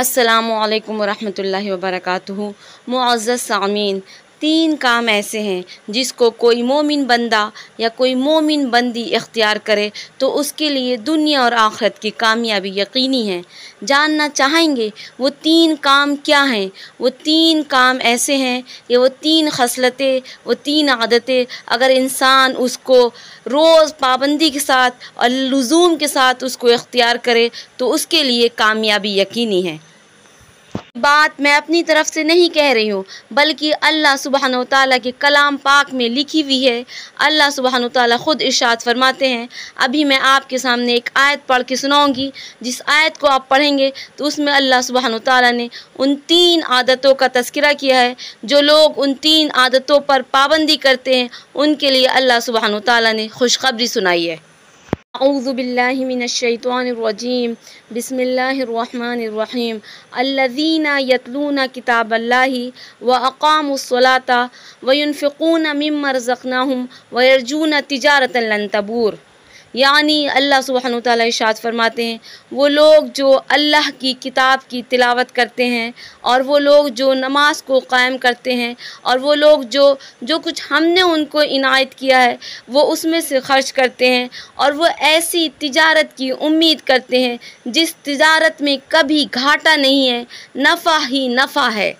السلام عليكم ورحمة الله وبركاته معزز سامعين तीन काम ऐसे हैं जिसको कोई मोमिन बंदा या कोई मोमिन बंदी इख्तियार करे तो उसके लिए दुनिया और आखरत की कामयाबी यकीनी है जानना चाहेंगे वो तीन काम क्या हैं वो तीन काम ऐसे हैं या वो तीन खसलतें वो तीन आदतें अगर इंसान उसको रोज़ पाबंदी के साथ और लजूम के साथ उसको इख्तियार करे तो उसके लिए कामयाबी यकीनी है बात मैं अपनी तरफ से नहीं कह रही हूँ बल्कि अल्लाह सुबहान तला के कलाम पाक में लिखी हुई है अल्लाह सुबहान तला ख़ुद इर्शाद फरमाते हैं अभी मैं आपके सामने एक आयत पढ़ के सुनाऊँगी जिस आयत को आप पढ़ेंगे तो उसमें अल्लाह सुबहान तला ने उन तीन आदतों का तस्करा किया है जो लोग उन तीन आदतों पर पाबंदी करते हैं उनके लिए अल्लाह सुबहान तला ने खुशखबरी सुनाई है أعوذ بالله من الشيطان الرجيم بسم الله الرحمن الرحيم الذين يتلون كتاب الله وأقاموا الصلاة وينفقون مما رزقناهم ويرجون تجارة لن تبور यानी अल्लाह सुबहान तशात फरमाते हैं वो लोग जो अल्लाह की किताब की तिलावत करते हैं और वो लोग जो नमाज को कायम करते हैं और वो लोग जो जो कुछ हमने उनको इनायत किया है वो उसमें से खर्च करते हैं और वो ऐसी तजारत की उम्मीद करते हैं जिस तजारत में कभी घाटा नहीं है नफ़ा ही नफ़ा है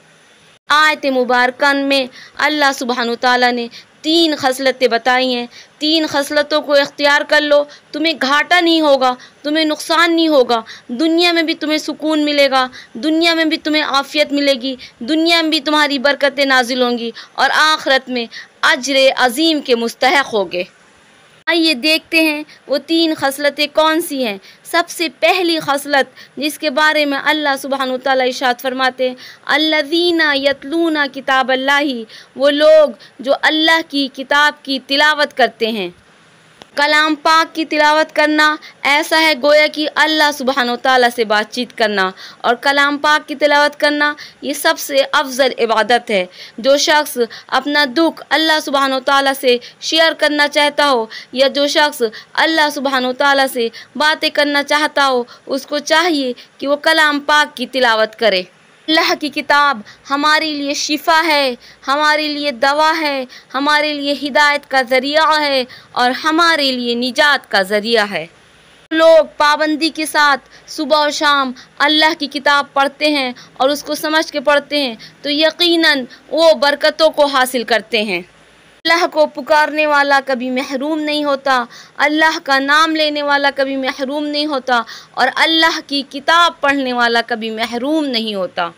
आयत मुबारकन में अल्लाह सुबहान ताली ने तीन खसलतें बताई हैं तीन खसलतों को इख्तियार कर लो तुम्हें घाटा नहीं होगा तुम्हें नुकसान नहीं होगा दुनिया में भी तुम्हें सुकून मिलेगा दुनिया में भी तुम्हें आफियत मिलेगी दुनिया में भी तुम्हारी बरकतें नाजिल होंगी और आखरत में अजर अजीम के मुस्तक होगे आइए देखते हैं वो तीन खसलतें कौन सी हैं सबसे पहली खसलत जिसके बारे में अल्लाह सुबहान तशात फरमाते हैं यतलूना किताब अल्लाही वो लोग जो अल्लाह की किताब की तिलावत करते हैं कलाम पाक की तिलावत करना ऐसा है गोया कि अल्लाह सुबहान तला से बातचीत करना और कलाम पाक की तिलावत करना ये सबसे अफजल इबादत है जो शख्स अपना दुख अल्लाह सुबहान तला से शेयर करना चाहता हो या जो शख्स अल्लाह सुबहान तला से बातें करना चाहता हो उसको चाहिए कि वो कलाम पाक की तिलावत करे अल्लाह की किताब हमारे लिए शिफा है हमारे लिए दवा है हमारे लिए हिदायत का ज़रिया है और हमारे लिए निजात का ज़रिया है लोग पाबंदी के साथ सुबह और शाम अल्लाह की किताब पढ़ते हैं और उसको समझ के पढ़ते हैं तो यकीनन वो बरकतों को हासिल करते हैं अल्लाह को पुकारने वाला कभी महरूम नहीं होता अल्लाह का नाम लेने वाला कभी महरूम नहीं होता और अल्लाह की किताब पढ़ने वाला कभी महरूम नहीं होता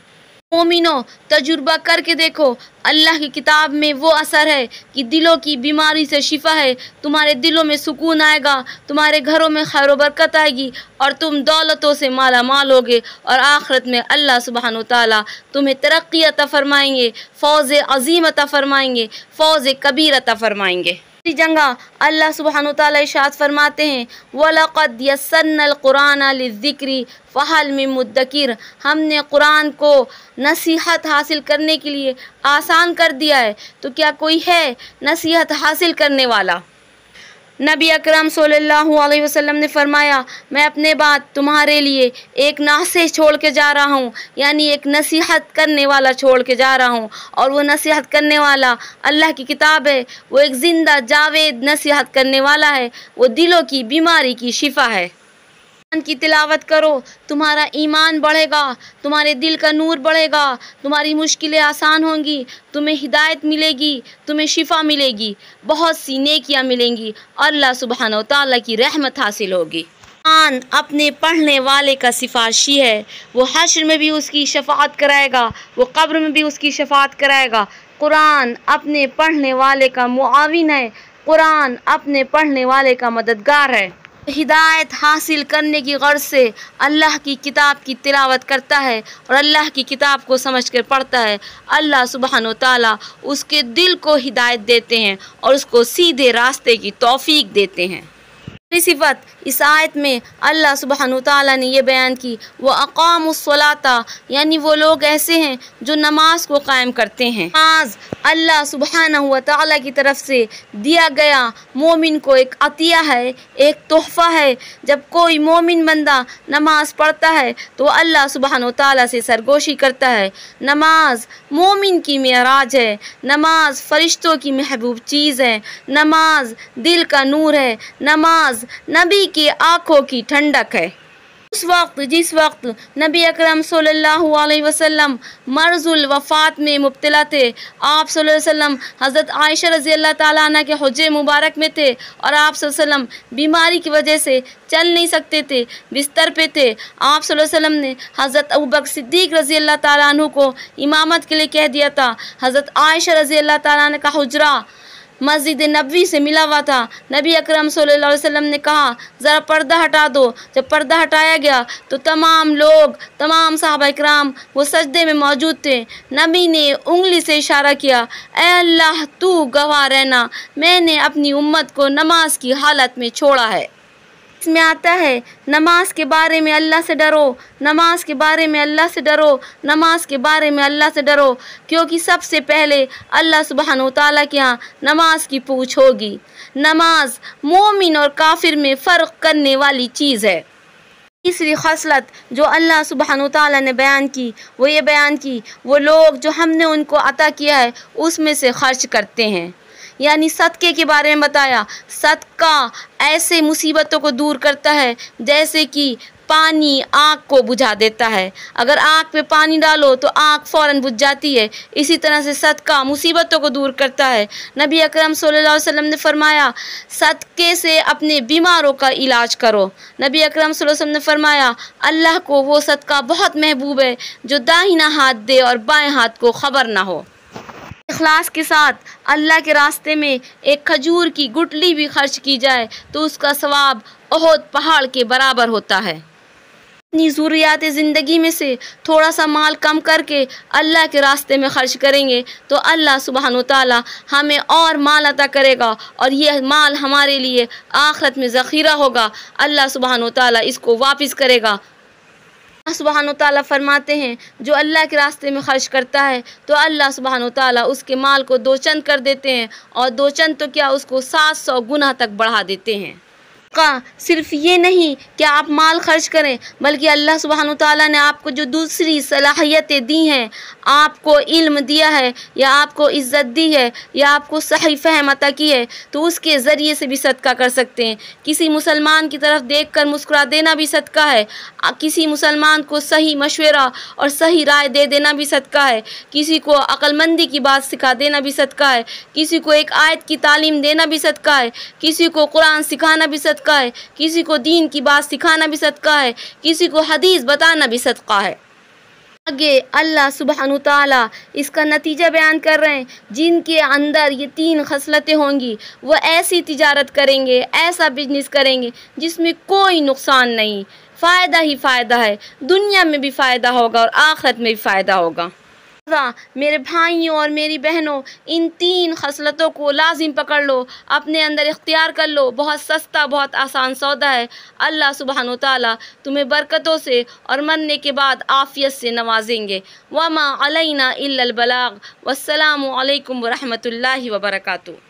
मोमिनो तजुर्बा करके देखो अल्लाह की किताब में वो असर है कि दिलों की बीमारी से शिफा है तुम्हारे दिलों में सुकून आएगा तुम्हारे घरों में खैर बरकत आएगी और तुम दौलतों से माला माल होगे और आख़रत में अल्लाह सुबहान तला तुम्हें तरक्की अता फरमाएंगे फ़ौज अजीम अता फरमाएंगे फ़ौज कबीर अता फरमाएंगे दूसरी जगह अल्लाह सुबहान तशात फरमाते हैं वलक़द ज़िक्री फ़हल में मुद्दकिर हमने कुरान को नसीहत हासिल करने के लिए आसान कर दिया है तो क्या कोई है नसीहत हासिल करने वाला नबी अकरम सल्लल्लाहु अलैहि वसल्लम ने फरमाया मैं अपने बाद तुम्हारे लिए एक नासे छोड़ के जा रहा हूँ यानी एक नसीहत करने वाला छोड़ के जा रहा हूँ और वो नसीहत करने वाला अल्लाह की किताब है वो एक ज़िंदा जावेद नसीहत करने वाला है वो दिलों की बीमारी की शिफा है कुरान की तिलावत करो तुम्हारा ईमान बढ़ेगा तुम्हारे दिल का नूर बढ़ेगा तुम्हारी मुश्किलें आसान होंगी तुम्हें हिदायत मिलेगी तुम्हें शिफा मिलेगी बहुत सी नेकियाँ मिलेंगी अल्लाह सुबहान तला की रहमत हासिल होगी कुरान अपने पढ़ने वाले का सिफारशी है वो हशर में भी उसकी शफात कराएगा वो कब्र में भी उसकी शफात कराएगा कुरान अपने पढ़ने वाले का मुआविन है कुरान अपने पढ़ने वाले का मददगार है हिदायत हासिल करने की गर्ज से अल्लाह की किताब की तिलावत करता है और अल्लाह की किताब को समझ कर पढ़ता है अल्लाह सुबहान तला उसके दिल को हिदायत देते हैं और उसको सीधे रास्ते की तोफ़ी देते हैं सिफत इस आयत में अल्लाह सुबहान ताली ने यह बयान की वह अकामसलाता यानी वो लोग ऐसे हैं जो नमाज को कायम करते हैं नमाज अल्लाह सुबहान हुआ की तरफ से दिया गया मोमिन को एक अतिया है एक तोहफ़ा है जब कोई मोमिन बंदा नमाज पढ़ता है तो अल्लाह सुबहान ताली से सरगोशी करता है नमाज मोमिन की मराज है नमाज फरिश्तों की महबूब चीज़ है नमाज दिल का नूर है नमाज नमाज नबी की आँखों की ठंडक है उस वक्त जिस वक्त नबी अकरम सल्लल्लाहु अलैहि वसल्लम मर्जुल वफ़ात में मुब्तला थे आप सल्लल्लाहु अलैहि वसल्लम हज़रत आयशा रज़ी अल्लाह ताली के हजे मुबारक में थे और आप सल्लल्लाहु अलैहि वसल्लम बीमारी की वजह से चल नहीं सकते थे बिस्तर पे थे आप सल्लल्लाहु अलैहि वसल्लम ने हज़रत अबूबक सिद्दीक रज़ी अल्लाह ताली को इमामत के लिए कह दिया था हज़रत आयशा रज़ी अल्लाह ताली का हजरा मस्जिद नबी से मिला हुआ था नबी अकरम सल्लल्लाहु अलैहि वसल्लम ने कहा ज़रा पर्दा हटा दो जब पर्दा हटाया गया तो तमाम लोग तमाम साहब कराम वो सजदे में मौजूद थे नबी ने उंगली से इशारा किया ए अल्लाह तू गवाह रहना मैंने अपनी उम्मत को नमाज की हालत में छोड़ा है में आता है नमाज के बारे में अल्लाह से डरो नमाज के बारे में अल्लाह से डरो नमाज के बारे में अल्लाह से डरो क्योंकि सबसे पहले अल्लाह सुबहान तला के यहाँ नमाज की पूछ होगी नमाज मोमिन और काफिर में फ़र्क करने वाली चीज़ है तीसरी खसलत जो अल्लाह सुबहान तला ने बयान की वो ये बयान की वो लोग जो हमने उनको अता किया है उसमें से खर्च करते हैं यानी सदक़े के बारे में बताया सदका ऐसे मुसीबतों को दूर करता है जैसे कि पानी आग को बुझा देता है अगर आग पे पानी डालो तो आग फौरन बुझ जाती है इसी तरह से सदका मुसीबतों को दूर करता है नबी अकरम सल्लल्लाहु अलैहि वसल्लम ने फरमाया सदके से अपने बीमारों का इलाज करो नबी अकरम सल्लल्लाहु अलैहि वसल्लम ने फरमाया अल्लाह को वो सदका बहुत महबूब है जो दाहिना हाथ दे और बाएँ हाथ को खबर ना हो इखलास के साथ अल्लाह के रास्ते में एक खजूर की गुटली भी खर्च की जाए तो उसका सवाब बहुत पहाड़ के बराबर होता है अपनी ज़रूरियात ज़िंदगी में से थोड़ा सा माल कम करके अल्लाह के रास्ते में ख़र्च करेंगे तो अल्लाह सुबहान ताली हमें और माल अता करेगा और यह माल हमारे लिए आखरत में ज़ख़ीरा होगा अल्लाह सुबहान ताली इसको वापस करेगा सुबहान तला फरमाते हैं जो अल्लाह के रास्ते में खर्च करता है तो अल्लाह सुबहान ताली उसके माल को दो चंद कर देते हैं और दो चंद तो क्या उसको सात सौ गुना तक बढ़ा देते हैं का सिर्फ ये नहीं कि आप माल खर्च करें बल्कि अल्लाह सुबहान ताली ने आपको जो दूसरी सलाहियतें दी हैं आपको इल्म दिया है या आपको इज़्ज़त दी है या आपको सही फहम अता की है तो उसके ज़रिए से भी सदका कर सकते हैं किसी मुसलमान की तरफ देख कर मुस्कुरा देना भी सदका है किसी मुसलमान को सही मशवरा और सही राय दे देना भी सदका है किसी को अक्लमंदी की बात सिखा देना भी सदका है किसी को एक आयत की तालीम देना भी सदका है किसी को कुरान सिखाना भी सद सदका है किसी को दीन की बात सिखाना भी सदका है किसी को हदीस बताना भी सदका है आगे अल्लाह सुबहान तला इसका नतीजा बयान कर रहे हैं जिनके अंदर ये तीन खसलतें होंगी वो ऐसी तिजारत करेंगे ऐसा बिजनेस करेंगे जिसमें कोई नुकसान नहीं फ़ायदा ही फ़ायदा है दुनिया में भी फ़ायदा होगा और आखिरत में भी फ़ायदा होगा मेरे भाइयों और मेरी बहनों इन तीन खसलतों को लाजिम पकड़ लो अपने अंदर इख्तियार कर लो बहुत सस्ता बहुत आसान सौदा है अल्लाह सुबहान तला तुम्हें बरकतों से और मरने के बाद आफियत से नवाजेंगे वमा अलैना अलबलाग बलाग वरहमल वर्का